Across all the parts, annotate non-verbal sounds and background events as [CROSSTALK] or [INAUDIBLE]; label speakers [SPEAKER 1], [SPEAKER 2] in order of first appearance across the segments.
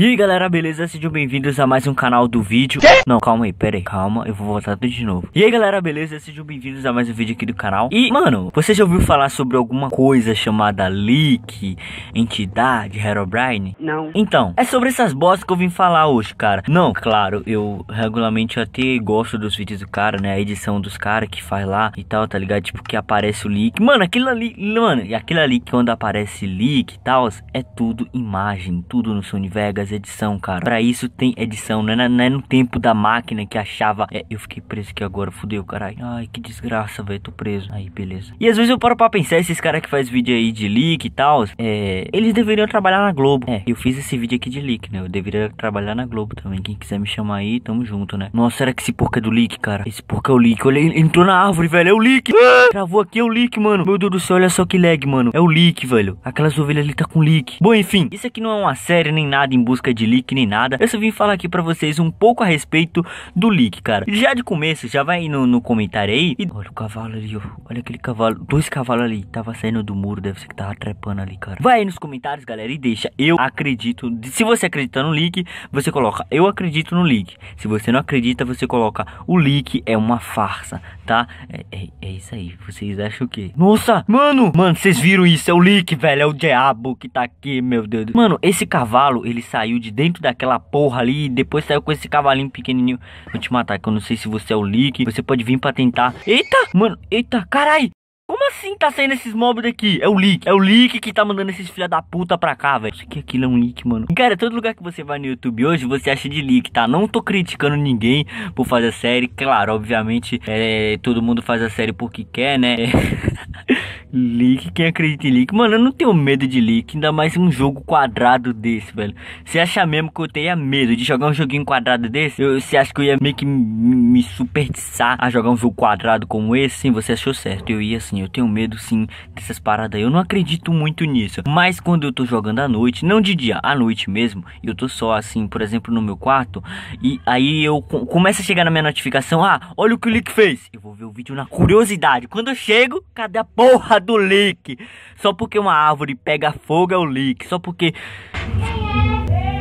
[SPEAKER 1] E aí galera, beleza? Sejam bem-vindos a mais um canal do vídeo que? Não, calma aí, pera aí, calma, eu vou voltar tudo de novo E aí galera, beleza? Sejam bem-vindos a mais um vídeo aqui do canal E, mano, você já ouviu falar sobre alguma coisa chamada leak, entidade, Herobrine? Não Então, é sobre essas bostas que eu vim falar hoje, cara Não, claro, eu regularmente até gosto dos vídeos do cara, né, a edição dos caras que faz lá e tal, tá ligado? Tipo, que aparece o leak Mano, aquilo ali, mano, e aquilo ali que quando aparece leak e tal, é tudo imagem, tudo no Sony Vegas fazer edição, cara. Pra isso tem edição, né? não é, não é no tempo da máquina que achava. É, eu fiquei preso aqui agora, fudeu, caralho. Ai, que desgraça, velho, tô preso. Aí, beleza. E às vezes eu paro pra pensar, esses caras que faz vídeo aí de leak e tal, é, eles deveriam trabalhar na Globo. É, eu fiz esse vídeo aqui de leak, né? Eu deveria trabalhar na Globo também. Quem quiser me chamar aí, tamo junto, né? Nossa, será que esse porco é do leak, cara? Esse porco é o leak. Olha, ele entrou na árvore, velho, é o leak. Ah! Travou aqui, é o leak, mano. Meu Deus do céu, olha só que lag, mano. É o leak, velho. Aquelas ovelhas ali tá com leak. Bom, enfim, isso aqui não é uma série nem nada em busca busca de leak nem nada. Eu só vim falar aqui pra vocês um pouco a respeito do leak, cara. Já de começo, já vai no, no comentário aí. E... Olha o cavalo ali, ó. Olha aquele cavalo. Dois cavalos ali. Tava saindo do muro, deve ser que tava trepando ali, cara. Vai aí nos comentários, galera, e deixa. Eu acredito. Se você acredita no leak, você coloca eu acredito no leak. Se você não acredita, você coloca o leak é uma farsa, tá? É, é, é isso aí. Vocês acham o quê? Nossa, mano! Mano, vocês viram isso? É o leak, velho. É o diabo que tá aqui, meu Deus. Mano, esse cavalo, ele saiu saiu de dentro daquela porra ali e depois saiu com esse cavalinho pequenininho. Vou te matar, que eu não sei se você é o Lick. Você pode vir pra tentar. Eita, mano, eita, carai. Como assim tá saindo esses mobs daqui? É o leak, é o leak que tá mandando esses filha da puta pra cá, velho. Acho que aquilo é um leak, mano. Cara, todo lugar que você vai no YouTube hoje, você acha de leak, tá? Não tô criticando ninguém por fazer série. Claro, obviamente, é, todo mundo faz a série porque quer, né? É... [LAUGHS] Leak, quem acredita em leak? Mano, eu não tenho medo de leak, ainda mais um jogo quadrado desse, velho. Você acha mesmo que eu tenha medo de jogar um joguinho quadrado desse? Eu, você acha que eu ia meio que me superdiçar a jogar um jogo quadrado como esse? Sim, você achou certo. Eu ia assim, eu tenho medo sim dessas paradas aí. Eu não acredito muito nisso. Mas quando eu tô jogando à noite, não de dia, à noite mesmo, eu tô só assim, por exemplo, no meu quarto, e aí eu com, começa a chegar na minha notificação, ah, olha o que o leak fez. Eu vou ver o vídeo na curiosidade. Quando eu chego, cadê a porra do leak. Só porque uma árvore pega fogo é o leak. Só porque.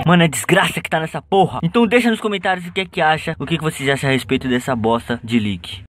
[SPEAKER 1] Mano, é desgraça que tá nessa porra. Então deixa nos comentários o que é que acha, o que, que vocês acham a respeito dessa bosta de leak.